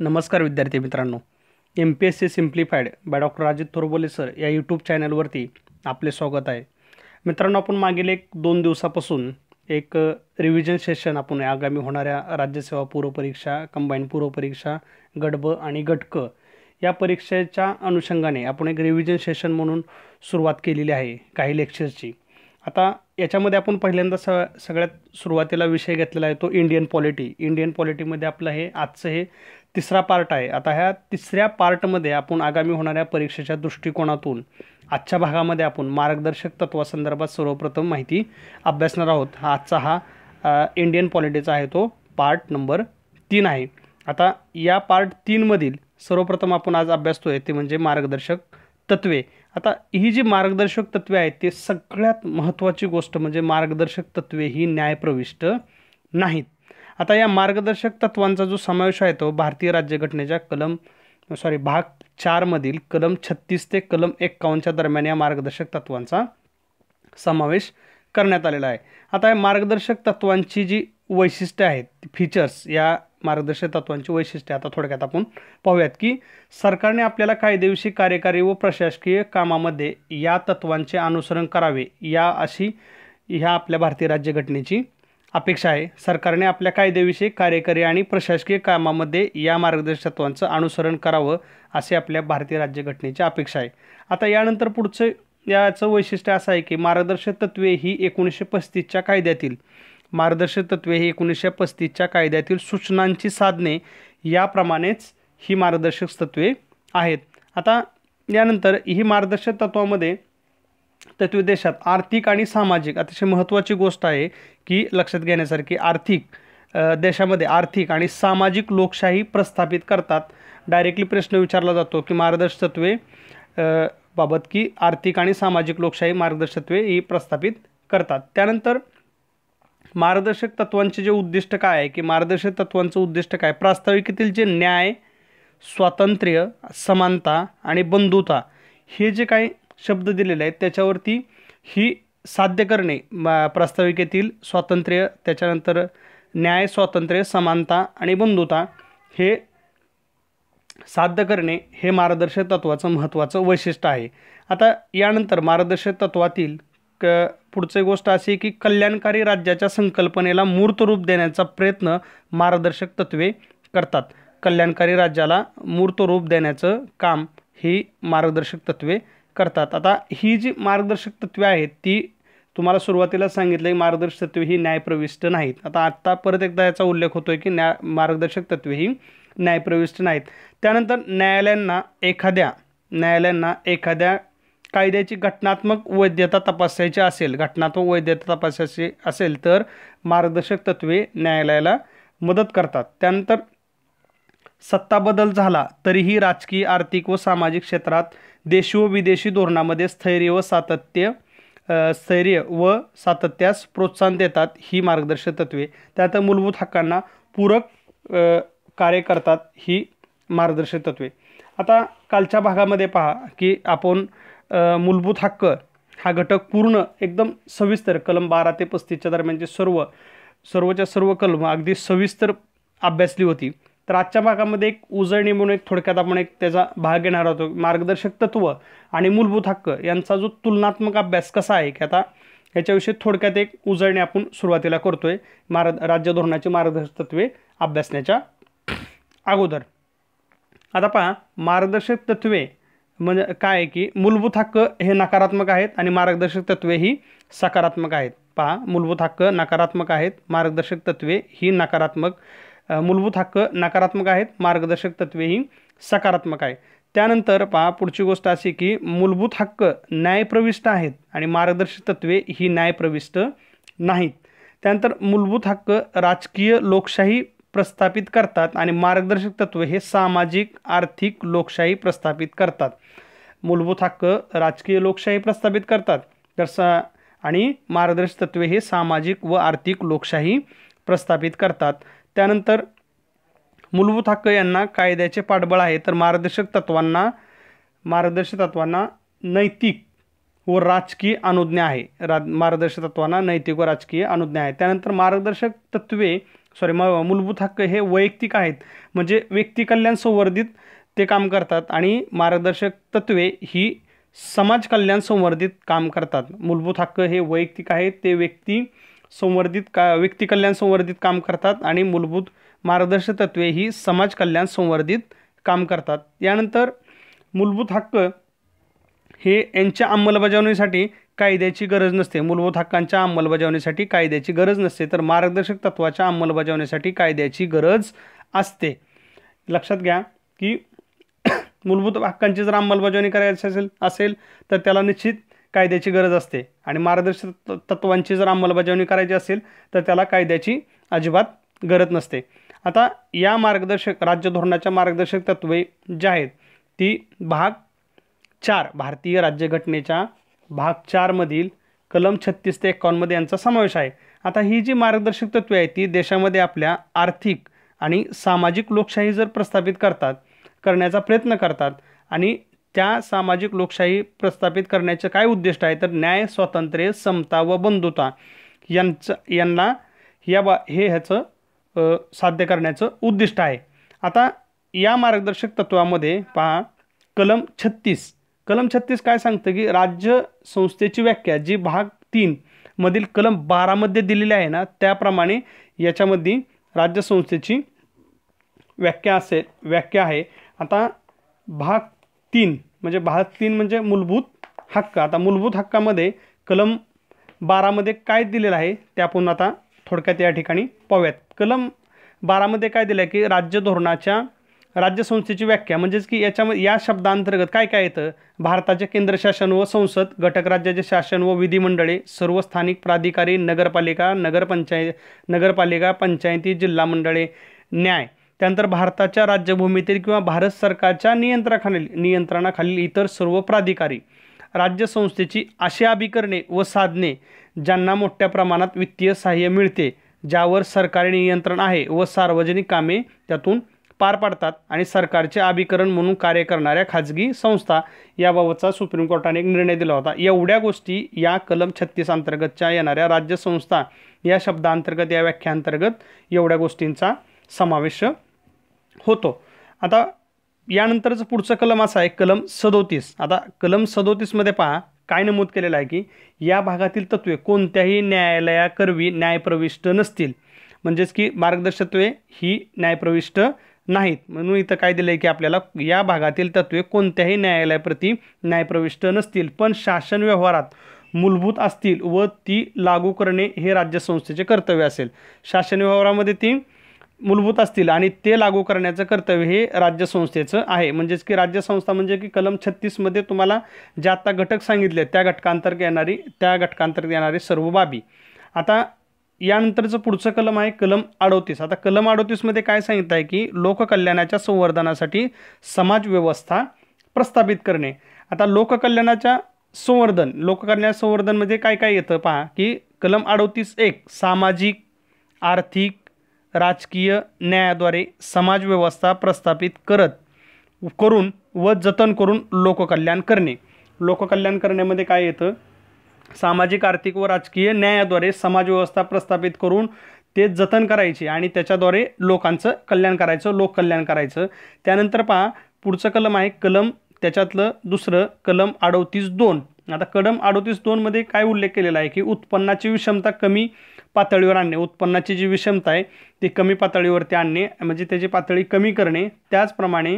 नमस्कार विद्यार्थी मित्रांनो M P S C simplified by doctor Rajit Thorbole sir या यूट्यूब चॅनलवरती आपले स्वागत आहे मित्रांनो आपण मागील एक दोन दिवसापासून एक रिव्हिजन सेशन आपण आगामी होणाऱ्या राज्यसेवा पूर्वपरीक्षा कंबाईन पूर्वपरीक्षा गडब आणि गटक या परीक्षेच्या अनुषंगाने आपण एक रिव्हिजन सेशन म्हणून सुरुवात केलेली आहे काही लेक्चर्सची आता याच्यामध्ये आपण पहिल्यांदा स सगळ्यात सुरुवातीला विषय घेतलेला आहे तो इंडियन पॉलिटी इंडियन पॉलिटीमध्ये आपलं हे आजचं हे तिसरा पार्ट आहे आता ह्या तिसऱ्या पार्टमध्ये आपण आगामी होणाऱ्या परीक्षेच्या दृष्टिकोनातून आजच्या भागामध्ये आपण मार्गदर्शक तत्वासंदर्भात सर्वप्रथम माहिती अभ्यासणार आहोत हा आजचा हा इंडियन पॉलिटिक्स आहे तो पार्ट नंबर तीन आहे आता या पार्ट तीनमधील सर्वप्रथम आपण आज अभ्यासतो आहे ते म्हणजे मार्गदर्शक तत्वे आता ही जी मार्गदर्शक तत्वे आहेत ते सगळ्यात महत्त्वाची गोष्ट म्हणजे मार्गदर्शक तत्वे ही न्यायप्रविष्ट नाहीत आता या मार्गदर्शक तत्वांचा जो समावेश आहे तो भारतीय राज्यघटनेच्या कलम सॉरी भाग चारमधील कलम छत्तीस ते कलम एक्कावन्नच्या दरम्यान या मार्गदर्शक तत्वांचा समावेश करण्यात आलेला आहे आता या मार्गदर्शक तत्वांची जी वैशिष्ट्ये आहेत फीचर्स या मार्गदर्शक तत्वांची वैशिष्ट्ये आता थोडक्यात आपण पाहूयात की सरकारने आपल्याला कायदेविषयी कार्यकारी व प्रशासकीय कामामध्ये या तत्वांचे अनुसरण करावे या अशी ह्या आपल्या भारतीय राज्यघटनेची अपेक्षा आहे सरकारने आपल्या कायद्याविषयी कार्यकारी आणि प्रशासकीय कामामध्ये या मार्गदर्शकत्वांचं अनुसरण करावं असे आपल्या भारतीय राज्यघटनेची अपेक्षा आहे आता यानंतर पुढचं याचं वैशिष्ट्य असं आहे की मार्गदर्शक तत्वे ही एकोणीसशे पस्तीसच्या कायद्यातील मार्गदर्शक तत्वे ही एकोणीसशे पस्तीसच्या कायद्यातील सूचनांची साधने याप्रमाणेच ही मार्गदर्शक तत्वे आहेत आता यानंतर ही मार्गदर्शक तत्वामध्ये तत्वे देशात आर्थिक आणि सामाजिक अतिशय महत्त्वाची गोष्ट आहे की लक्षात घेण्यासारखी आर्थिक देशामध्ये आर्थिक आणि सामाजिक लोकशाही प्रस्थापित करतात डायरेक्टली प्रश्न विचारला जातो की मार्गदर्शक तत्वे बाबत की आर्थिक आणि सामाजिक लोकशाही मार्गदर्शक तत्वे ही प्रस्थापित करतात त्यानंतर मार्गदर्शक तत्वांचे जे उद्दिष्ट काय आहे की मार्गदर्शक तत्वांचं उद्दिष्ट काय प्रास्ताविकेतील जे न्याय स्वातंत्र्य समानता आणि बंधुता हे जे काही शब्द दिलेले आहेत त्याच्यावरती ही साध्य करणे प्रास्ताविकेतील स्वातंत्र्य त्याच्यानंतर न्याय स्वातंत्र्य समानता आणि बंधुता हे साध्य करणे हे मार्गदर्शक तत्वाचं महत्त्वाचं वैशिष्ट्य आहे आता यानंतर मार्गदर्शक तत्वातील क पुढची गोष्ट अशी की कल्याणकारी राज्याच्या संकल्पनेला मूर्त रूप देण्याचा प्रयत्न मार्गदर्शक तत्त्वे करतात कल्याणकारी राज्याला मूर्त रूप देण्याचं काम ही मार्गदर्शक तत्त्वे करतात आता ही जी मार्गदर्शक तत्वे आहेत ती तुम्हाला सुरुवातीला सांगितलं की मार्गदर्शक तत्वे ही न्यायप्रविष्ट नाहीत आता आत्ता परत एकदा याचा उल्लेख होतो की न्याय मार्गदर्शक तत्वे ही न्यायप्रविष्ट नाहीत त्यानंतर न्यायालयांना एखाद्या न्यायालयांना एखाद्या कायद्याची घटनात्मक वैधता तपासायची असेल घटनात्मक वैधता तपासायची असेल तर मार्गदर्शक तत्वे न्यायालयाला मदत करतात त्यानंतर सत्ता बदल झाला तरीही राजकीय आर्थिक व सामाजिक क्षेत्रात देशी व विदेशी धोरणामध्ये स्थैर्य व सातत्य स्थैर्य व सातत्यास प्रोत्साहन देतात ही मार्गदर्शक तत्वे त्यात मूलभूत हक्कांना पूरक कार्य करतात ही मार्गदर्शक तत्वे आता कालच्या भागामध्ये पहा की आपण मूलभूत हक्क हा घटक पूर्ण एकदम सविस्तर कलम बारा ते पस्तीसच्या दरम्यानचे सर्व सर्वच्या सर्व कलम अगदी सविस्तर अभ्यासली होती तर आजच्या भागामध्ये एक उजळणी म्हणून एक थोडक्यात आपण एक त्याचा भाग घेणार आहोत मार्गदर्शक तत्व आणि मूलभूत हक्क यांचा जो तुलनात्मक अभ्यास कसा आहे की आता याच्याविषयी थोडक्यात एक उजळणी आपण सुरुवातीला करतोय मार राज्य धोरणाची मार्गदर्शक तत्वे अभ्यासण्याच्या अगोदर आता पहा मार्गदर्शक तत्वे म्हणजे काय की मूलभूत हक्क हे नकारात्मक आहेत आणि मार्गदर्शक तत्वे ही सकारात्मक आहेत पहा मूलभूत हक्क नकारात्मक आहेत मार्गदर्शक तत्वे ही नकारात्मक मूलभूत हक्क नकारात्मक आहेत मार्गदर्शक तत्वे ही सकारात्मक आहे त्यानंतर पहा पुढची गोष्ट अशी की मूलभूत हक्क न्यायप्रविष्ट आहेत आणि मार्गदर्शक तत्वे ही न्यायप्रविष्ट नाहीत त्यानंतर मूलभूत हक्क राजकीय लोकशाही प्रस्थापित करतात आणि मार्गदर्शक तत्त्वे हे सामाजिक आर्थिक लोकशाही प्रस्थापित करतात मूलभूत हक्क राजकीय लोकशाही प्रस्थापित करतात तर सा आणि मार्गदर्शक तत्वे हे सामाजिक व आर्थिक लोकशाही प्रस्थापित करतात त्यानंतर मूलभूत हक्क यांना कायद्याचे पाठबळ आहे तर मार्गदर्शक तत्वांना मार्गदर्शक तत्वांना नैतिक व राजकीय अनुज्ञा आहे रा मार्गदर्शक तत्वांना नैतिक व राजकीय अनुज्ञा आहे त्यानंतर मार्गदर्शक तत्वे सॉरी म मूलभूत हक्क हे वैयक्तिक आहेत म्हणजे व्यक्तिकल्याण संवर्धित ते काम करतात आणि मार्गदर्शक तत्वे ही समाज कल्याण संवर्धित काम करतात मूलभूत हक्क हे वैयक्तिक आहेत ते व्यक्ती संवर्धित का व्यक्ती कल्याण संवर्धित काम करतात आणि मूलभूत मार्गदर्शक तत्वे ही समाज कल्याण संवर्धित काम करतात यानंतर मूलभूत हक्क हे यांच्या अंमलबजावणीसाठी कायद्याची गरज नसते मूलभूत हक्कांच्या अंमलबजावणीसाठी कायद्याची गरज नसते तर मार्गदर्शक तत्वाच्या अंमलबजावणीसाठी कायद्याची गरज असते लक्षात घ्या की मूलभूत हक्कांची जर अंमलबजावणी करायची असेल असेल तर त्याला निश्चित कायद्याची गरज असते आणि मार्गदर्शक तत्वांची जर अंमलबजावणी करायची असेल तर त्याला कायद्याची अजिबात गरज नसते आता या मार्गदर्शक राज्य धोरणाच्या मार्गदर्शक तत्वे ज्या आहेत ती भाग चार भारतीय राज्यघटनेच्या भाग चारमधील कलम छत्तीस ते एकावन्नमध्ये यांचा समावेश आहे आता ही जी मार्गदर्शक तत्वे आहेत ती देशामध्ये आपल्या आर्थिक आणि सामाजिक लोकशाही जर प्रस्थापित करतात करण्याचा प्रयत्न करतात आणि त्या सामाजिक लोकशाही प्रस्थापित करण्याचे काय उद्दिष्ट आहे तर न्याय स्वातंत्र्य समता व बंधुता यांचं यांना या बा हे ह्याचं साध्य करण्याचं उद्दिष्ट आहे आता या मार्गदर्शक तत्वामध्ये पहा कलम छत्तीस कलम छत्तीस काय सांगतं की राज्य संस्थेची व्याख्या जी भाग तीन मधील कलम बारामध्ये दिलेली आहे ना त्याप्रमाणे याच्यामध्ये राज्य संस्थेची व्याख्या असेल व्याख्या आहे आता भाग तीन म्हणजे भाग तीन म्हणजे मूलभूत हक्क आता मूलभूत हक्कामध्ये कलम बारामध्ये काय दिलेलं आहे ते आपण आता थोडक्यात या ठिकाणी पाहूयात कलम बारामध्ये काय दिलं आहे की राज्य धोरणाच्या राज्य संस्थेची व्याख्या म्हणजेच की याच्यामध्ये या शब्दांतर्गत काय काय येतं भारताचे केंद्र शासन व संसद घटक राज्याचे शासन व विधिमंडळे सर्व स्थानिक प्राधिकारी नगरपालिका नगरपंचायत नगरपालिका पंचायती जिल्हा मंडळे न्याय त्यानंतर भारताच्या राज्यभूमीतील किंवा भारत सरकारच्या नियंत्रणाखाली नियंत्रणाखालील इतर सर्व प्राधिकारी राज्य संस्थेची अशी अभिकरणे व साधने ज्यांना मोठ्या प्रमाणात वित्तीय सहाय्य मिळते ज्यावर सरकारी नियंत्रण आहे व सार्वजनिक कामे त्यातून पार पाडतात आणि सरकारचे अभिकरण म्हणून कार्य करणाऱ्या खाजगी संस्था याबाबतचा सुप्रीम कोर्टाने एक निर्णय दिला होता एवढ्या गोष्टी या कलम छत्तीस अंतर्गतच्या येणाऱ्या राज्य संस्था या शब्दांतर्गत या व्याख्याअंतर्गत एवढ्या गोष्टींचा समावेश होतो आता यानंतरच पुढचं कलम असा आहे कलम सदोतीस आता कलम सदोतीसमध्ये पहा काय नमूद केलेलं आहे की या भागातील तत्वे कोणत्याही न्यायालयाकरवी न्यायप्रविष्ट नसतील म्हणजेच की मार्गदर्शत्वे ही न्यायप्रविष्ट नाहीत म्हणून इथं काय दिलं आहे की आपल्याला या भागातील तत्वे कोणत्याही न्यायालयाप्रती न्यायप्रविष्ट नसतील पण शासन व्यवहारात मूलभूत असतील व ती लागू करणे हे राज्यसंस्थेचे कर्तव्य असेल शासन व्यवहारामध्ये ती मूलभूत असतील आणि ते लागू करण्याचं कर्तव्य हे राज्य आहे म्हणजेच की राज्य संस्था म्हणजे की कलम छत्तीसमध्ये तुम्हाला ज्या आत्ता घटक सांगितले त्या घटकांतर्गत येणारी त्या घटकांतर्गत येणारी सर्व बाबी आता यानंतरचं पुढचं कलम आहे कलम अडोतीस आता कलम अडोतीसमध्ये काय सांगितलं आहे की लोककल्याणाच्या संवर्धनासाठी समाजव्यवस्था प्रस्थापित करणे आता लोककल्याणाच्या संवर्धन लोककल्याण संवर्धनमध्ये काय काय येतं पहा की कलम अडोतीस एक सामाजिक आर्थिक राजकीय न्यायाद्वारे समाजव्यवस्था प्रस्थापित करत करून व जतन करून लोककल्याण करणे लोककल्याण करण्यामध्ये काय येतं सामाजिक आर्थिक व राजकीय न्यायाद्वारे समाजव्यवस्था प्रस्थापित करून ते जतन करायचे आणि त्याच्याद्वारे लोकांचं कल्याण करायचं लोककल्याण करायचं त्यानंतर पहा पुढचं कलम आहे कलम त्याच्यातलं दुसरं कलम अडोतीस दोन आता कलम अडोतीस दोनमध्ये काय उल्लेख केलेला आहे की उत्पन्नाची विषमता कमी पातळीवर आणणे उत्पन्नाची जी विषमता आहे ती कमी पातळीवरती आणणे म्हणजे त्याची पातळी कमी करणे त्याचप्रमाणे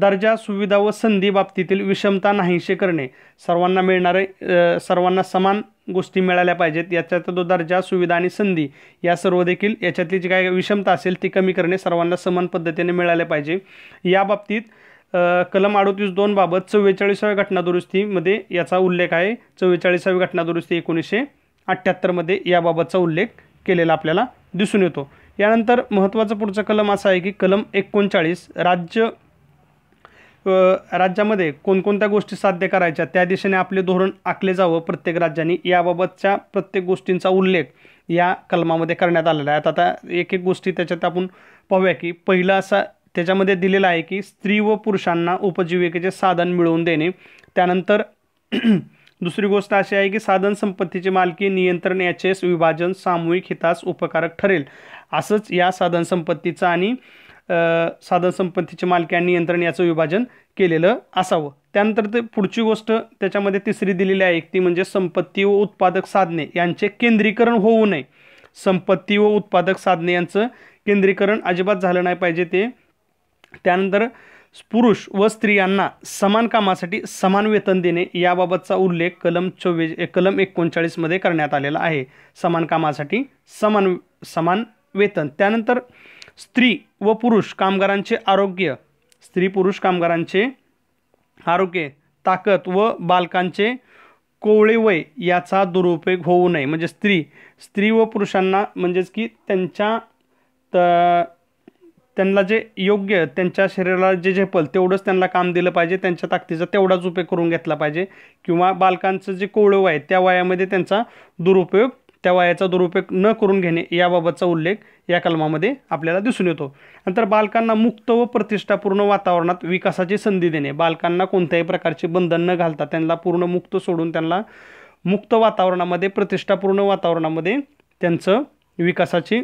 दर्जा सुविधा व संधी बाबतीतील विषमता नाहीशी करणे सर्वांना मिळणारे सर्वांना समान गोष्टी मिळाल्या पाहिजेत याच्यात तो दर्जा सुविधा आणि संधी या सर्व देखील याच्यातली जी काय विषमता असेल ती कमी करणे सर्वांना समान पद्धतीने मिळाले पाहिजे या बाबतीत कलम अडोतीस दोनबाबत चव्वेचाळीसाव्या घटनादुरुस्तीमध्ये याचा उल्लेख आहे चव्वेचाळीसावी घटनादुरुस्ती एकोणीसशे अठ्ठ्याहत्तरमध्ये याबाबतचा उल्लेख केलेला आपल्याला दिसून येतो यानंतर महत्त्वाचा पुढचा कलम असा आहे की कलम एकोणचाळीस राज्य राज्यामध्ये कोणकोणत्या गोष्टी साध्य करायच्या त्या दिशेने आपले धोरण आखले जावं प्रत्येक राज्यांनी याबाबतच्या प्रत्येक गोष्टींचा उल्लेख या कलमामध्ये करण्यात आलेला आहे आता आता एक एक गोष्टी त्याच्यात आपण पाहूया की पहिला असा त्याच्यामध्ये दिलेला आहे की स्त्री व पुरुषांना उपजीविकेचे साधन मिळवून देणे त्यानंतर दुसरी गोष्ट अशी आहे की साधन संपत्तीचे मालकी नियंत्रण याचे विभाजन सामूहिक हितास उपकारक ठरेल असंच या साधन संपत्तीचं आणि साधन संपत्तीचे मालकी आणि नियंत्रण याचं विभाजन केलेलं असावं त्यानंतर ते पुढची गोष्ट त्याच्यामध्ये तिसरी दिलेली आहे ती म्हणजे संपत्ती व उत्पादक साधने यांचे केंद्रीकरण होऊ नये संपत्ती व उत्पादक साधने यांचं केंद्रीकरण अजिबात झालं नाही पाहिजे ते त्यानंतर पुरुष व स्त्रियांना समान कामासाठी समान वेतन देणे याबाबतचा उल्लेख कलम चोवीस कलम एकोणचाळीसमध्ये करण्यात आलेला आहे समान कामासाठी समान समान वेतन त्यानंतर स्त्री व पुरुष कामगारांचे आरोग्य स्त्री पुरुष कामगारांचे आरोग्य ताकद व बालकांचे कोवळे वय याचा दुरुपयोग होऊ नये म्हणजे स्त्री स्त्री व पुरुषांना म्हणजेच की त्यांच्या त त्यांना जे योग्य त्यांच्या शरीराला जे झेपल तेवढंच त्यांना काम दिलं पाहिजे त्यांच्या ताकदीचा तेवढाच उपयोग करून घेतला पाहिजे किंवा बालकांचं जे कोवळं वय त्या वयामध्ये त्यांचा दुरुपयोग त्या वयाचा दुरुपयोग न करून घेणे याबाबतचा उल्लेख या कलमामध्ये आपल्याला दिसून येतो नंतर बालकांना मुक्त व प्रतिष्ठापूर्ण वातावरणात विकासाची संधी देणे बालकांना कोणत्याही प्रकारचे बंधन न घालता त्यांना पूर्ण मुक्त सोडून त्यांना मुक्त वातावरणामध्ये प्रतिष्ठापूर्ण वातावरणामध्ये त्यांचं विकासाची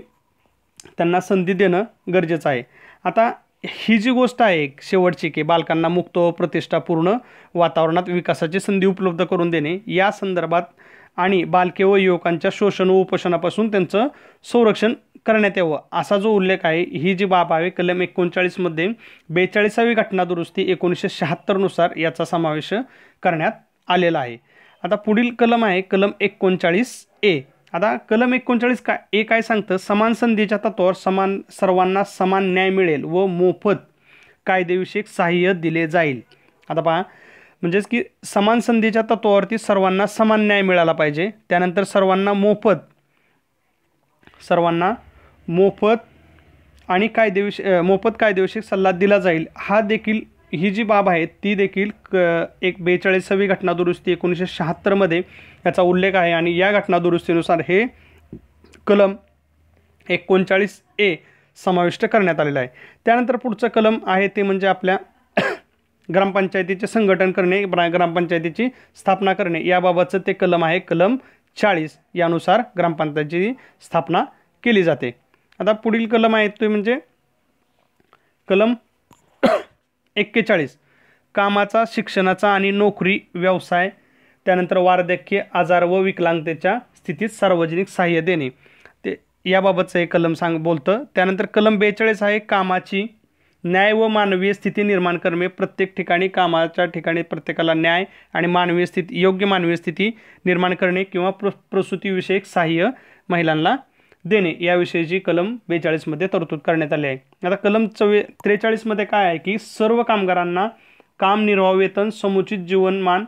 त्यांना संधी देणं गरजेचं आहे आता ही जी गोष्ट आहे शेवटची की बालकांना मुक्त व प्रतिष्ठापूर्ण वातावरणात विकासाची संधी उपलब्ध करून देणे या संदर्भात आणि बालके व युवकांच्या शोषण व उपोषणापासून त्यांचं संरक्षण करण्यात यावं असा जो उल्लेख आहे ही जी बाब आहे कलम एकोणचाळीसमध्ये बेचाळीसावी घटना दुरुस्ती एकोणीसशे शहात्तरनुसार याचा समावेश करण्यात आलेला आहे आता पुढील कलम आहे कलम एकोणचाळीस ए आता कलम एकोणचाळीस का ए काय सांगतं समान संधीच्या तत्वावर समान सर्वांना समान न्याय मिळेल व मोफत कायदेविषयक सहाय्य दिले जाईल आता पहा म्हणजेच की समान संधीच्या तत्वावरती सर्वांना समान न्याय मिळाला पाहिजे त्यानंतर सर्वांना मोफत सर्वांना मोफत आणि कायदेविषय मोफत कायदेविषयक सल्ला दिला जाईल हा देखील ही जी बाब आहे ती देखील क एक बेचाळीसावी घटनादुरुस्ती एकोणीसशे शहात्तरमध्ये याचा उल्लेख आहे आणि या घटनादुरुस्तीनुसार हे कलम एकोणचाळीस ए समाविष्ट करण्यात आलेलं आहे त्यानंतर पुढचं कलम आहे ते म्हणजे आपल्या ग्रामपंचायतीचे संघटन करणे ग्रामपंचायतीची स्थापना करणे याबाबतचं ते कलम आहे कलम चाळीस यानुसार ग्रामपंचायतीची स्थापना केली जाते आता पुढील कलम आहे ते म्हणजे कलम एक्केचाळीस कामाचा शिक्षणाचा आणि नोकरी व्यवसाय त्यानंतर वार्धक्य आजार व विकलांगतेच्या स्थितीत सार्वजनिक सहाय्य देणे ते याबाबतचं हे कलम सांग बोलतं त्यानंतर कलम बेचाळीस आहे कामाची न्याय व मानवीय स्थिती निर्माण करणे प्रत्येक ठिकाणी कामाच्या ठिकाणी प्रत्येकाला न्याय आणि मानवीय स्थिती योग्य मानवीय स्थिती निर्माण करणे किंवा प्र प्रसूतीविषयक सहाय्य महिलांना देणे याविषयीची कलम बेचाळीसमध्ये तरतूद करण्यात आली आहे आता कलम चव्वे त्रेचाळीसमध्ये काय आहे की सर्व कामगारांना काम निर्वाह वेतन समुचित जीवनमान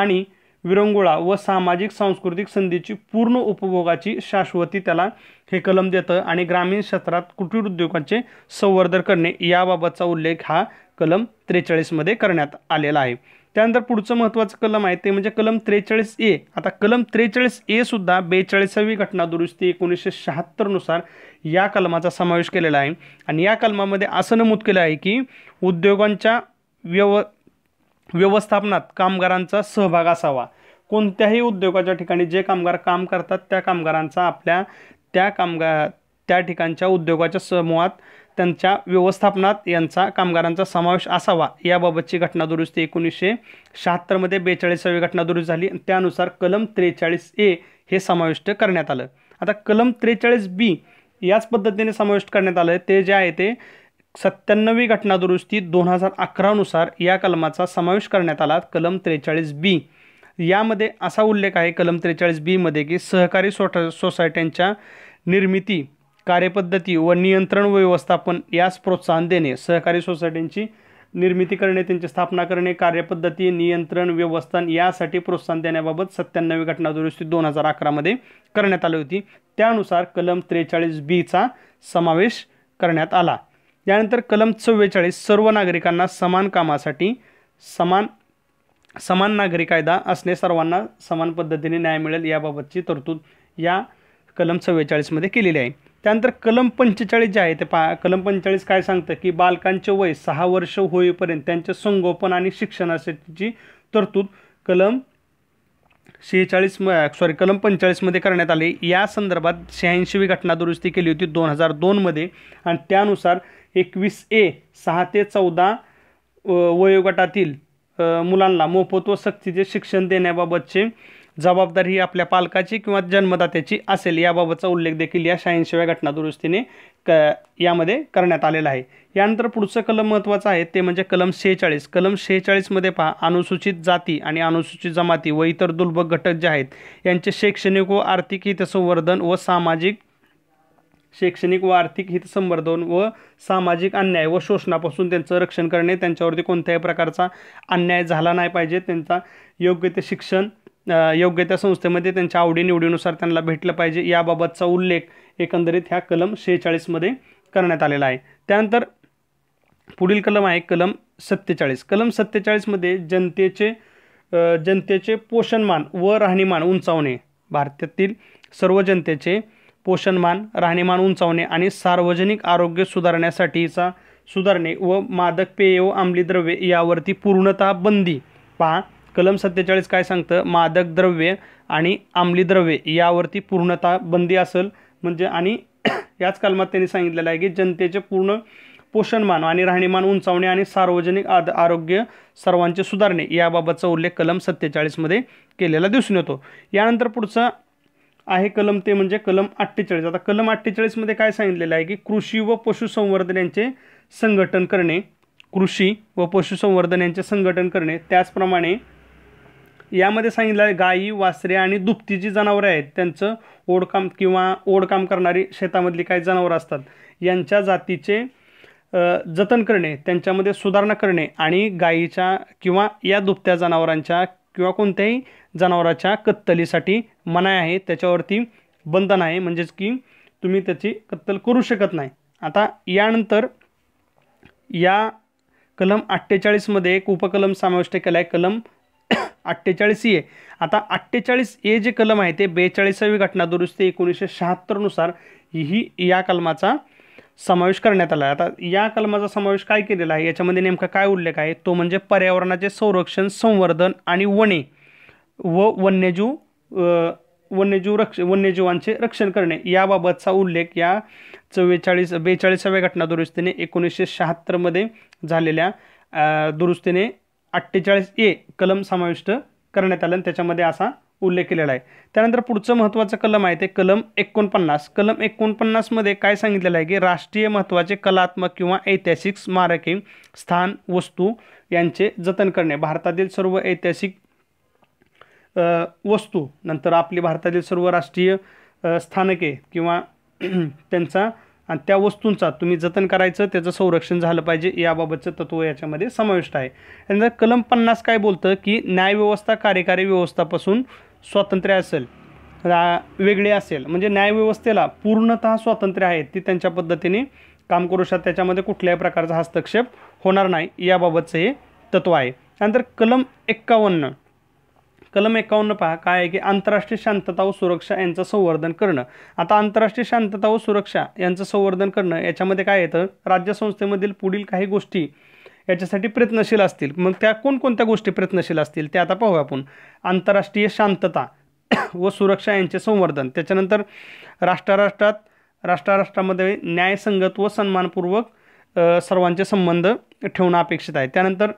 आणि विरंगुळा व सामाजिक सांस्कृतिक संधीची पूर्ण उपभोगाची शाश्वती त्याला हे कलम देतं आणि ग्रामीण क्षेत्रात कुटीर उद्योगांचे संवर्धन करणे याबाबतचा उल्लेख हा कलम त्रेचाळीसमध्ये करण्यात आलेला आहे त्यानंतर पुढचं महत्त्वाचं कलम आहे ते म्हणजे कलम त्रेचाळीस ए आता कलम त्रेचाळीस ए सुद्धा बेचाळीसावी घटना दुरुस्ती एकोणीसशे शहात्तरनुसार या कलमाचा समावेश केलेला आहे आणि या कलमामध्ये असं नमूद केलं आहे की उद्योगांच्या व्यव व्यवस्थापनात कामगारांचा सहभाग असावा कोणत्याही उद्योगाच्या ठिकाणी जे कामगार काम करतात त्या कामगारांचा आपल्या त्या कामगार त्या ठिकाणच्या उद्योगाच्या समूहात त्यांच्या व्यवस्थापनात यांचा कामगारांचा समावेश असावा याबाबतची घटनादुरुस्ती एकोणीसशे शहात्तरमध्ये बेचाळीसावी दुरुस्त झाली त्यानुसार कलम त्रेचाळीस ए हे समाविष्ट करण्यात आलं आता कलम त्रेचाळीस बी याच पद्धतीने समाविष्ट करण्यात आलं ते जे आहे ते सत्त्याण्णवी घटनादुरुस्ती दोन हजार अकरानुसार या कलमाचा समावेश करण्यात आला कलम त्रेचाळीस बी यामध्ये असा उल्लेख आहे कलम त्रेचाळीस बीमध्ये की सहकारी सोट सोसायट्यांच्या निर्मिती कार्यपद्धती व नियंत्रण व व्यवस्थापन यास प्रोत्साहन देणे सहकारी सोसायटींची निर्मिती करणे त्यांची स्थापना करणे कार्यपद्धती नियंत्रण व्यवस्थान यासाठी प्रोत्साहन देण्याबाबत सत्त्याण्णवी घटना दुरुस्ती दोन हजार अकरामध्ये करण्यात आली होती त्यानुसार कलम त्रेचाळीस बीचा समावेश करण्यात आला त्यानंतर कलम चव्वेचाळीस सर्व नागरिकांना समान कामासाठी समान समान नागरी कायदा असणे सर्वांना समान पद्धतीने न्याय मिळेल याबाबतची तरतूद या कलम चव्वेचाळीसमध्ये केलेली आहे त्यानंतर कलम पंचेचाळीस जे आहे ते पा कलम पंचेचाळीस काय सांगतं की बालकांचे वय सहा वर्ष होईपर्यंत त्यांचे संगोपन आणि शिक्षणासाठीची तरतूद कलम शेहेचाळीस म सॉरी कलम पंचेचाळीसमध्ये करण्यात आले या संदर्भात शहाऐंशीवी घटना दुरुस्ती केली होती दोन हजार दोनमध्ये आणि त्यानुसार एकवीस ए सहा ते चौदा वयोगटातील मुलांना मोफत व सक्तीचे शिक्षण देण्याबाबतचे जबाबदारी ही आपल्या पालकाची किंवा जन्मदात्याची असेल याबाबतचा उल्लेख देखील या शहाऐंशीव्या घटना दुरुस्तीने क यामध्ये करण्यात आलेला आहे यानंतर पुढचं कलम महत्त्वाचं आहे ते म्हणजे कलम शेहेचाळीस कलम शेहेचाळीसमध्ये पहा अनुसूचित जाती आणि अनुसूचित जमाती व इतर दुर्बल घटक जे आहेत यांचे शैक्षणिक व आर्थिक हितसंवर्धन व सामाजिक शैक्षणिक व आर्थिक हितसंवर्धन व सामाजिक अन्याय व शोषणापासून त्यांचं रक्षण करणे त्यांच्यावरती कोणत्याही प्रकारचा अन्याय झाला नाही पाहिजे त्यांचा योग्य ते शिक्षण योग्य त्या संस्थेमध्ये त्यांच्या आवडीनिवडीनुसार त्यांना भेटलं पाहिजे याबाबतचा उल्लेख एकंदरीत ह्या कलम शेहेचाळीसमध्ये करण्यात आलेला आहे त्यानंतर पुढील कलम आहे कलम सत्तेचाळीस कलम सत्तेचाळीसमध्ये जनतेचे जनतेचे पोषणमान व राहणीमान उंचावणे भारतातील सर्व जनतेचे पोषणमान राहणीमान उंचावणे आणि सार्वजनिक आरोग्य सुधारण्यासाठीचा सुधारणे व मादक पेय व अंमलीद्रव्ये यावरती पूर्णतः बंदी पहा कलम सत्तेचाळीस काय सांगतं मादक द्रव्ये आणि आमली द्रव्ये यावरती पूर्णता बंदी असेल म्हणजे आणि याच कलमात त्यांनी सांगितलेलं आहे की जनतेचे पूर्ण पोषणमान आणि राहणीमान उंचावणे आणि सार्वजनिक आद आरोग्य सर्वांचे सुधारणे याबाबतचा उल्लेख कलम सत्तेचाळीसमध्ये केलेला दिसून येतो यानंतर पुढचं आहे कलम ते म्हणजे कलम अठ्ठेचाळीस आता कलम अठ्ठेचाळीसमध्ये काय सांगितलेलं आहे की कृषी व पशुसंवर्धन यांचे संघटन करणे कृषी व पशुसंवर्धन यांचे संघटन करणे त्याचप्रमाणे यामध्ये सांगितलं गायी वासरे आणि जी जनावरं आहेत त्यांचं ओढकाम किंवा ओढकाम करणारी शेतामधली काही जनावरं असतात यांच्या जातीचे जतन करणे त्यांच्यामध्ये सुधारणा करणे आणि गायीच्या किंवा या दुपत्या जनावरांच्या किंवा कोणत्याही जनावराच्या कत्तलीसाठी मनाई आहे त्याच्यावरती बंधन आहे म्हणजेच की तुम्ही त्याची कत्तल करू शकत नाही आता यानंतर या कलम अठ्ठेचाळीसमध्ये एक उपकलम समाविष्ट केला आहे कलम अठ्ठेचाळीस ए आता अठ्ठेचाळीस ए जे कलम आहे ते बेचाळीसावी घटना दुरुस्ती एकोणीसशे शहात्तरनुसार ही या कलमाचा समावेश करण्यात आला आहे आता या कलमाचा समावेश काय केलेला आहे याच्यामध्ये नेमका काय उल्लेख आहे तो म्हणजे पर्यावरणाचे संरक्षण संवर्धन आणि वने व वन्यजीव वन्यजीव रक्ष वन्यजीवांचे रक्षण करणे याबाबतचा उल्लेख या चव्वेचाळीस बेचाळीसाव्या घटना दुरुस्तीने एकोणीसशे शहात्तरमध्ये झालेल्या दुरुस्तीने अठ्ठेचाळीस ए कलम समाविष्ट करण्यात आलं आणि त्याच्यामध्ये असा उल्लेख केलेला आहे त्यानंतर पुढचं महत्त्वाचं कलम आहे ते कलम एकोणपन्नास कलम एकोणपन्नासमध्ये काय सांगितलेलं आहे की राष्ट्रीय महत्त्वाचे कलात्मक किंवा ऐतिहासिक स्मारके स्थान वस्तू यांचे जतन करणे भारतातील सर्व ऐतिहासिक वस्तू नंतर आपली भारतातील सर्व राष्ट्रीय स्थानके किंवा त्यांचा आणि त्या वस्तूंचा तुम्ही जतन करायचं त्याचं संरक्षण झालं पाहिजे याबाबतचं तत्व याच्यामध्ये समाविष्ट आहे त्यानंतर कलम पन्नास काय बोलतं की न्यायव्यवस्था कार्यकारी व्यवस्थापासून स्वातंत्र्य असेल वेगळे असेल म्हणजे न्यायव्यवस्थेला पूर्णतः स्वातंत्र्य आहे ती त्यांच्या पद्धतीने काम करू शकतात त्याच्यामध्ये कुठल्याही प्रकारचा हस्तक्षेप होणार नाही याबाबतचं हे तत्व आहे त्यानंतर कलम एक्कावन्न कलम एकावन्न पहा काय आहे की आंतरराष्ट्रीय शांतता व सुरक्षा यांचं संवर्धन करणं आता आंतरराष्ट्रीय शांतता व सुरक्षा यांचं संवर्धन करणं याच्यामध्ये काय येतं राज्यसंस्थेमधील पुढील काही गोष्टी याच्यासाठी प्रयत्नशील असतील मग त्या कोणकोणत्या गोष्टी प्रयत्नशील असतील त्या आता पाहूया आपण आंतरराष्ट्रीय शांतता व सुरक्षा यांचे संवर्धन त्याच्यानंतर राष्ट्राराष्ट्रात राष्ट्राराष्ट्रामध्ये न्यायसंगत व सन्मानपूर्वक सर्वांचे संबंध ठेवणं अपेक्षित आहे त्यानंतर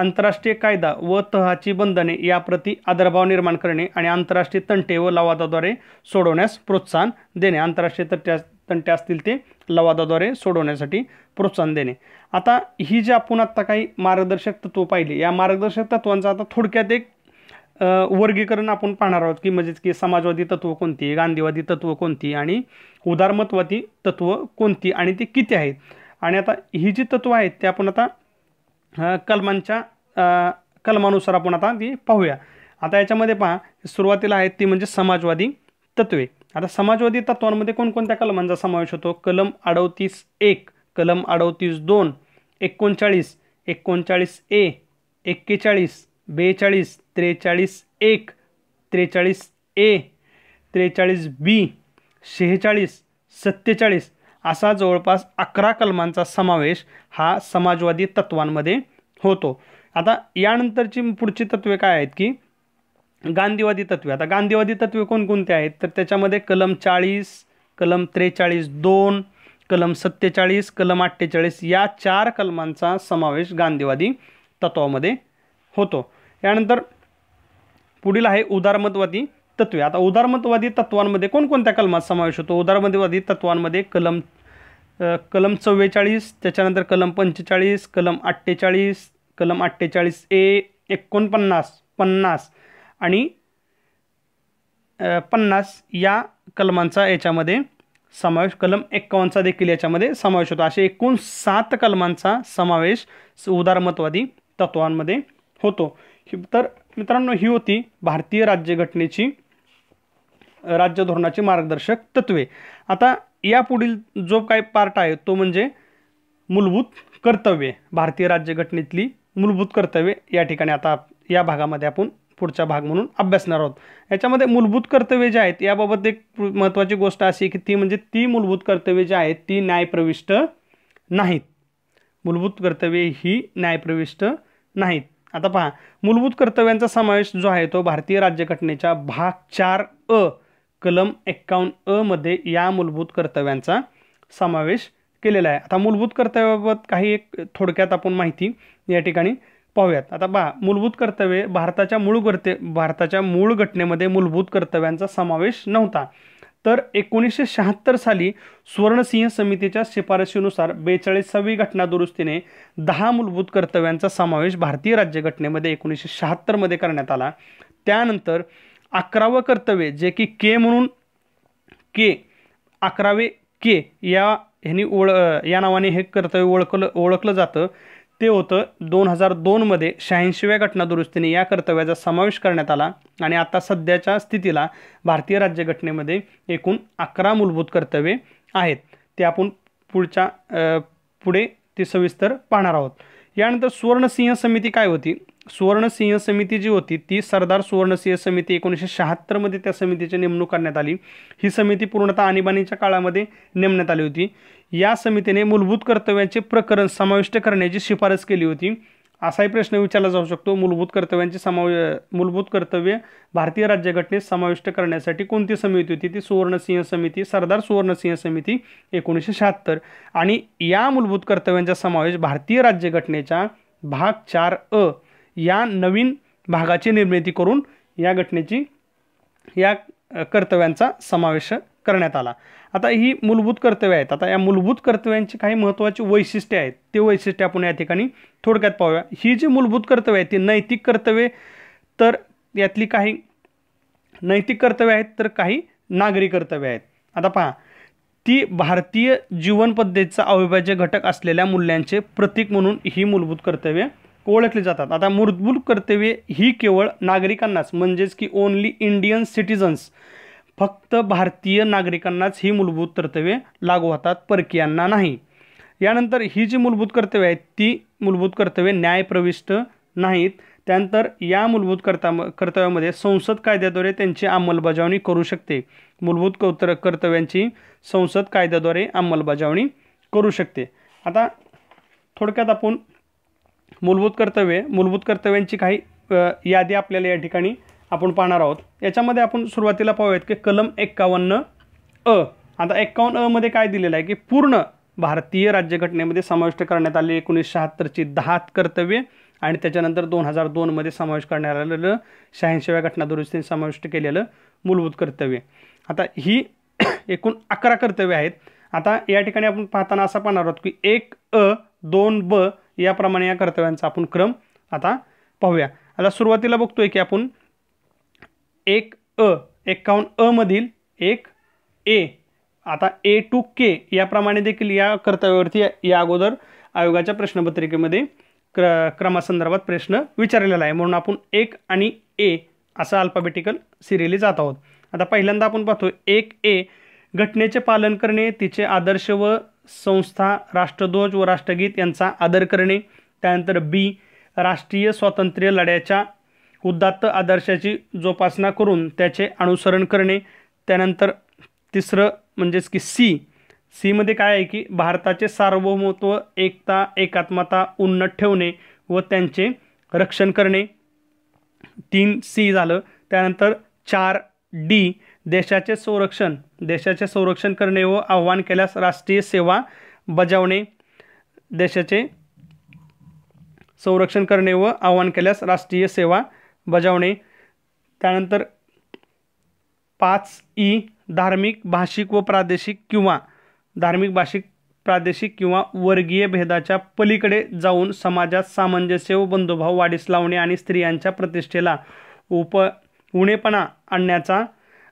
आंतरराष्ट्रीय कायदा व तहाची बंधने याप्रती आदरभाव निर्माण करणे आणि आंतरराष्ट्रीय तंटे व लवादाद्वारे सोडवण्यास प्रोत्साहन देणे आंतरराष्ट्रीय तंट्या तंटे असतील ते लवादाद्वारे सोडवण्यासाठी प्रोत्साहन देणे आता ही जी आपण आत्ता काही मार्गदर्शक तत्त्व पाहिली या मार्गदर्शक तत्त्वांचा आता थोडक्यात एक वर्गीकरण आपण पाहणार आहोत की म्हणजेच की समाजवादी तत्त्व कोणती गांधीवादी तत्त्व कोणती आणि उदारमतवादी तत्त्व कोणती आणि ती किती आहेत आणि आता ही जी तत्वं आहेत ते आपण आता कलमांच्या कलमानुसार आपण आता ती पाहूया आता याच्यामध्ये पहा सुरुवातीला आहेत ती म्हणजे समाजवादी तत्वे आता समाजवादी तत्वांमध्ये कोणकोणत्या कलमांचा समावेश होतो कलम अडवतीस एक कलम अडवतीस दोन एकोणचाळीस एकोणचाळीस ए एक्केचाळीस बेचाळीस त्रेचाळीस एक त्रेचाळीस ए त्रेचाळीस बी शेहेचाळीस सत्तेचाळीस असा जवळपास अकरा कलमांचा समावेश हा समाजवादी तत्वांमध्ये होतो आता यानंतरची पुढची तत्वे काय आहेत की गांधीवादी तत्वे आता गांधीवादी तत्वे कोणकोणते आहेत तर त्याच्यामध्ये कलम चाळीस कलम त्रेचाळीस दोन कलम सत्तेचाळीस कलम अठ्ठेचाळीस या चार कलमांचा समावेश गांधीवादी तत्वामध्ये होतो यानंतर पुढील आहे उदारमतवादी तत्वे आता उदारमतवादी तत्वांमध्ये कोणकोणत्या कलमात समावेश होतो उदारमतवादी तत्वांमध्ये कलम कलम चव्वेचाळीस त्याच्यानंतर कलम पंचेचाळीस कलम अठ्ठेचाळीस कलम अठ्ठेचाळीस ए एकोणपन्नास पन्नास आणि पन्नास या कलमांचा याच्यामध्ये समावेश कलम एक्कावन्नचा देखील याच्यामध्ये समावेश होतो असे एकूण सात कलमांचा समावेश उदारमतवादी तत्वांमध्ये होतो तर मित्रांनो ही होती भारतीय राज्यघटनेची राज्य धोरणाची मार्गदर्शक तत्वे आता यापुढील जो काही पार्ट आहे तो म्हणजे मूलभूत कर्तव्ये भारतीय राज्यघटनेतली मूलभूत कर्तव्ये या ठिकाणी आता या भागामध्ये आपण पुढचा भाग म्हणून अभ्यासणार आहोत याच्यामध्ये मूलभूत कर्तव्ये जे आहेत याबाबत एक महत्त्वाची गोष्ट अशी की ती म्हणजे ती मूलभूत कर्तव्ये जी आहेत ती न्यायप्रविष्ट नाहीत मूलभूत कर्तव्ये ही न्यायप्रविष्ट नाहीत आता पहा मूलभूत कर्तव्यांचा समावेश जो आहे तो भारतीय राज्यघटनेच्या भाग चार अ कलम एक्कावन्न अ मध्ये या मूलभूत कर्तव्यांचा समावेश केलेला आहे आता मूलभूत कर्तव्याबाबत काही एक थोडक्यात आपण माहिती या ठिकाणी पाहूयात आता बा मूलभूत कर्तव्ये भारताच्या मूळ कर्ते भारताच्या मूळ घटनेमध्ये मूलभूत कर्तव्यांचा समावेश नव्हता तर एकोणीसशे शहात्तर साली सुवर्णसिंह समितीच्या शिफारशीनुसार बेचाळीसावी घटनादुरुस्तीने दहा मूलभूत कर्तव्यांचा समावेश भारतीय राज्यघटनेमध्ये एकोणीसशे शहात्तरमध्ये करण्यात आला त्यानंतर अकरावं कर्तव्य जे की के म्हणून के अकरावे के या ह्यानी ओळ या नावाने हे कर्तव्य ओळखलं ओळखलं जातं ते होतं दोन हजार दोनमध्ये शहाऐंशीव्या घटनादुरुस्तीने या कर्तव्याचा समावेश करण्यात आला आणि आता सध्याच्या स्थितीला भारतीय राज्यघटनेमध्ये एकूण अकरा मूलभूत कर्तव्ये आहेत ते आपण पुढच्या पुढे ते सविस्तर पाहणार आहोत यानंतर सुवर्णसिंह समिती काय होती सुवर्णसिंह समिती जी होती ती सरदार सुवर्णसिंह समिती एकोणीसशे शहात्तरमध्ये त्या समितीची नेमणूक करण्यात आली ही समिती पूर्णतः आणीबाणीच्या काळामध्ये नेमण्यात आली होती या समितीने मूलभूत कर्तव्यांचे प्रकरण समाविष्ट करण्याची शिफारस केली होती असाही प्रश्न विचारला जाऊ शकतो मूलभूत कर्तव्यांचे समाव मूलभूत कर्तव्य भारतीय राज्यघटनेत समाविष्ट करण्यासाठी कोणती समिती होती ती सुवर्णसिंह समिती सरदार सुवर्णसिंह समिती एकोणीसशे शहात्तर आणि या मूलभूत कर्तव्यांचा समावेश भारतीय राज्यघटनेच्या भाग चार अ या नवीन भागाची निर्मिती करून या घटनेची या कर्तव्यांचा समावेश करण्यात आला आता ही मूलभूत कर्तव्य आहेत आता या मूलभूत कर्तव्यांची काही महत्त्वाची वैशिष्ट्ये आहेत ते वैशिष्ट्य आपण या ठिकाणी थोडक्यात पाहूया ही जी मूलभूत कर्तव्य आहेत ती नैतिक कर्तव्ये तर यातली काही नैतिक कर्तव्य आहेत तर काही नागरी कर्तव्य आहेत आता पहा ती भारतीय जीवनपद्धतीचा अविभाज्य घटक असलेल्या मूल्यांचे प्रतीक म्हणून ही मूलभूत कर्तव्य ओळखले जातात आता मूलभूत कर्तव्ये ही केवळ नागरिकांनाच म्हणजेच की ओन्ली इंडियन सिटिझन्स फक्त भारतीय नागरिकांनाच ही मूलभूत कर्तव्ये लागू होतात परकीयांना नाही यानंतर ही जी मूलभूत कर्तव्ये आहेत ती मूलभूत कर्तव्ये न्यायप्रविष्ट नाहीत त्यानंतर या मूलभूत कर्ता कर्तव्यामध्ये संसद कायद्याद्वारे त्यांची अंमलबजावणी करू शकते मूलभूत कौतर कर्तव्यांची संसद कायद्याद्वारे अंमलबजावणी करू शकते आता थोडक्यात आपण मूलभूत कर्तव्ये मूलभूत कर्तव्यांची काही यादी आपल्याला या ठिकाणी आपण पाहणार आहोत याच्यामध्ये आपण सुरुवातीला पाहूयात की कलम एक्कावन्न अ आता एक्कावन्न अमध्ये काय दिलेलं आहे की पूर्ण भारतीय राज्यघटनेमध्ये समाविष्ट करण्यात आले एकोणीसशे शहात्तरची दहा कर्तव्ये आणि त्याच्यानंतर दोन हजार दोनमध्ये समावेश करण्यात आलेलं शहाऐंशीव्या घटना दुरुस्तीने समाविष्ट केलेलं मूलभूत कर्तव्य आता ही एकूण अकरा कर्तव्ये आहेत आता या ठिकाणी आपण पाहताना असं पाहणार आहोत की एक अ दोन ब याप्रमाणे या कर्तव्यांचा आपण क्रम आता पाहूया आता सुरुवातीला बघतोय की आपण एक अ एक्कावन्न अ मधील एक ए आता ए टू के याप्रमाणे देखील या कर्तव्यावरती या अगोदर आयोगाच्या प्रश्नपत्रिकेमध्ये क्र क्रमासंदर्भात प्रश्न विचारलेला आहे म्हणून आपण एक आणि ए असा अल्फाबेटिकल सिरियली जात आहोत आता पहिल्यांदा आपण पाहतो एक ए घटनेचे पालन करणे तिचे आदर्श व संस्था राष्ट्रध्वज व राष्ट्रगीत यांचा आदर करणे त्यानंतर बी राष्ट्रीय स्वातंत्र्य लढ्याच्या उदात्त आदर्शाची जोपासना करून त्याचे अनुसरण करणे त्यानंतर तिसरं म्हणजेच की सी सीमध्ये काय आहे की भारताचे सार्वभौमत्व एकता एकात्मता उन्नत ठेवणे व त्यांचे रक्षण करणे तीन सी झालं त्यानंतर चार डी देशाचे संरक्षण देशाचे संरक्षण करणे व आव्हान केल्यास राष्ट्रीय सेवा बजावणे देशाचे संरक्षण करणे व आव्हान केल्यास राष्ट्रीय सेवा बजावणे त्यानंतर पाच ई धार्मिक भाषिक व प्रादेशिक किंवा धार्मिक भाषिक प्रादेशिक किंवा वर्गीय भेदाच्या पलीकडे जाऊन समाजात सामंजस्य व बंधुभाव वाढीस लावणे आणि स्त्रियांच्या प्रतिष्ठेला उप उणेपणा आणण्याचा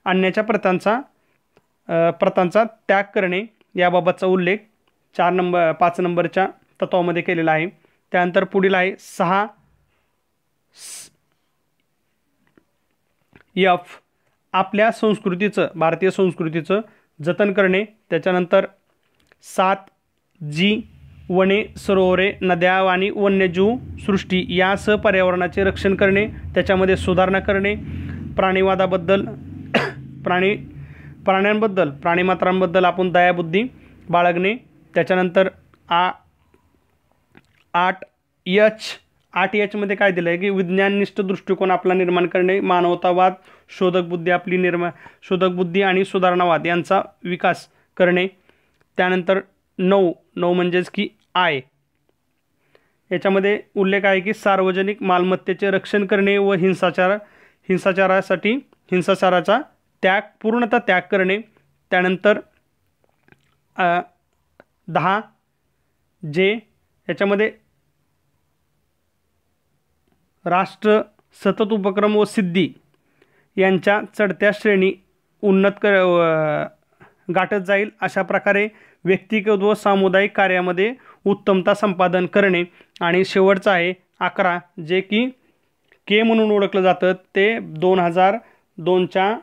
आणण्याच्या प्रथांचा प्रथांचा त्याग करणे याबाबतचा उल्लेख चार नंबर पाच नंबरच्या तत्वामध्ये केलेला आहे त्यानंतर पुढील आहे सहा यफ आपल्या संस्कृतीचं भारतीय संस्कृतीचं जतन करणे त्याच्यानंतर सात जी वने सरोवरे नद्या आणि वन्यजीव सृष्टी यासह पर्यावरणाचे रक्षण करणे त्याच्यामध्ये सुधारणा करणे प्राणीवादाबद्दल प्राणी प्राण्यांबद्दल प्राणीमात्रांबद्दल आपण दयाबुद्धी बाळगणे त्याच्यानंतर आ आठ यच आठ यचमध्ये काय दिलं आहे की विज्ञाननिष्ठ दृष्टिकोन आपला निर्माण करणे मानवतावाद शोधक बुद्धी आपली निर्मा शोधक बुद्धी आणि सुधारणावाद यांचा विकास करणे त्यानंतर नऊ नऊ म्हणजेच की आय याच्यामध्ये उल्लेख आहे की सार्वजनिक मालमत्तेचे रक्षण करणे व हिंसाचार हिंसाचारासाठी हिंसाचाराचा त्याग पूर्णतः त्याग करणे त्यानंतर दहा जे याच्यामध्ये राष्ट्र सतत उपक्रम व सिद्धी यांच्या चढत्या श्रेणी उन्नत कर गाठत जाईल अशा प्रकारे व्यक्तिगत व सामुदायिक कार्यामध्ये उत्तमता संपादन करणे आणि शेवटचं आहे अकरा जे की के म्हणून ओळखलं जातं ते दोन हजार दोनच्या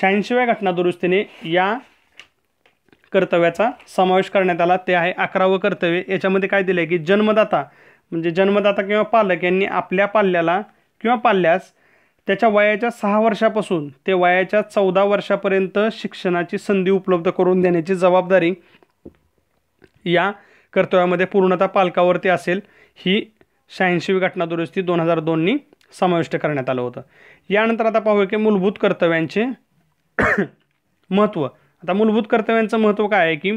शहाऐंशीव्या घटनादुरुस्तीने या कर्तव्याचा समावेश करण्यात आला ते आहे अकरावं कर्तव्य याच्यामध्ये काय दिलं आहे की जन्मदाता म्हणजे जन्मदाता किंवा पालक यांनी आपल्या पाल्याला किंवा पाल्यास त्याच्या वयाच्या सहा वर्षापासून ते वयाच्या चौदा वर्षापर्यंत शिक्षणाची संधी उपलब्ध करून देण्याची जबाबदारी या कर्तव्यामध्ये पूर्णतः पालकावरती असेल ही शहाऐंशीवी घटनादुरुस्ती दोन हजार दोननी समाविष्ट करण्यात आलं होतं यानंतर आता पाहूया की मूलभूत कर्तव्यांचे महत्त्व आता मूलभूत कर्तव्यांचं महत्त्व काय आहे की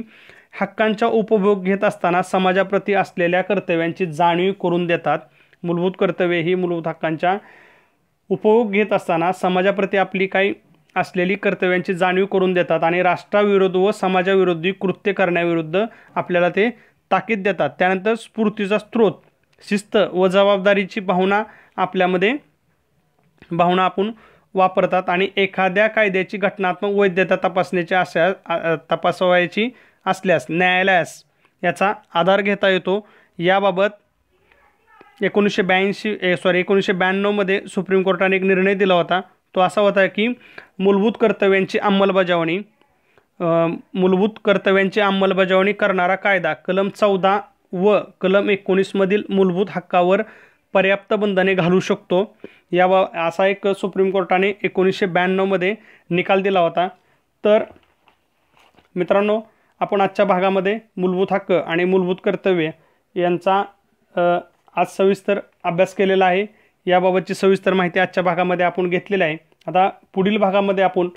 हक्कांचा उपभोग घेत असताना समाजाप्रती असलेल्या कर्तव्यांची जाणीव करून देतात मूलभूत कर्तव्य ही मूलभूत हक्कांच्या उपभोग घेत असताना समाजाप्रती आपली काही असलेली कर्तव्यांची जाणीव करून देतात आणि राष्ट्राविरोध व समाजाविरोधी कृत्य करण्याविरुद्ध आपल्याला ते ताकीद देतात त्यानंतर स्फूर्तीचा स्रोत शिस्त व जबाबदारीची भावना आपल्यामध्ये भावना आपण वापरतात आणि एखाद्या कायद्याची घटनात्मक वैधता तपासण्याची अशा तपासवायची असल्यास न्यायालयास याचा आधार घेता येतो याबाबत एकोणीसशे ब्याऐंशी सॉरी एकोणीसशे ब्याण्णवमध्ये सुप्रीम कोर्टाने एक निर्णय दिला होता तो असा होता की मूलभूत कर्तव्यांची अंमलबजावणी मूलभूत कर्तव्यांची अंमलबजावणी करणारा कायदा कलम चौदा व कलम एकोणीसमधील मूलभूत हक्कावर पर्याप्त बंधने घालू शकतो याबा असा एक सुप्रीम कोर्टाने एकोणीसशे ब्याण्णवमध्ये निकाल दिला होता तर मित्रांनो आपण आजच्या भागामध्ये मूलभूत हक्क आणि मूलभूत कर्तव्य यांचा आज सविस्तर अभ्यास केलेला आहे याबाबतची सविस्तर माहिती आजच्या भागामध्ये आपण घेतलेली आहे आता पुढील भागामध्ये आपण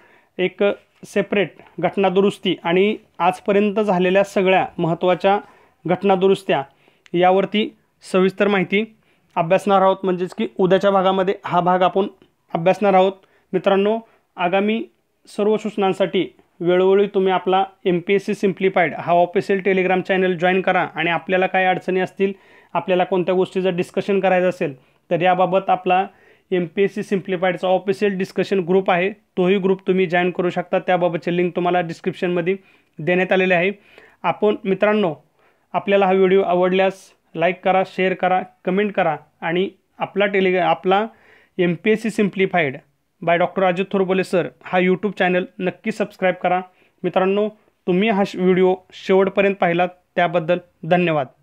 एक सेपरेट घटनादुरुस्ती आणि आजपर्यंत झालेल्या सगळ्या महत्त्वाच्या घटनादुरुस्त्या यावरती सविस्तर माहिती अभ्यासणार आहोत म्हणजेच की उद्याच्या भागामध्ये हा भाग आपण अभ्यासणार आहोत मित्रांनो आगामी सर्व सूचनांसाठी वेळोवेळी तुम्ही आपला M P S C simplified हा ऑफिशियल टेलिग्राम चॅनल जॉईन करा आणि आपल्याला काय अडचणी असतील आपल्याला कोणत्या गोष्टीचं डिस्कशन करायचं असेल तर याबाबत आपला एम पी एस सी सिम्प्लिफाईडचा ऑफिशियल डिस्कशन ग्रुप आहे तोही ग्रुप तुम्ही जॉईन करू शकता त्याबाबतचे लिंक तुम्हाला डिस्क्रिप्शनमध्ये देण्यात आलेले आहे आपण मित्रांनो आपल्याला हा व्हिडिओ आवडल्यास लाईक करा शेअर करा कमेंट करा आणि आपला टेलिग आपला M P S C simplified by doctor Ajit Thorbole sir हा यूट्यूब चॅनल नक्की सबस्क्राईब करा मित्रांनो तुम्ही हा व्हिडिओ शेवटपर्यंत पाहिलात त्याबद्दल धन्यवाद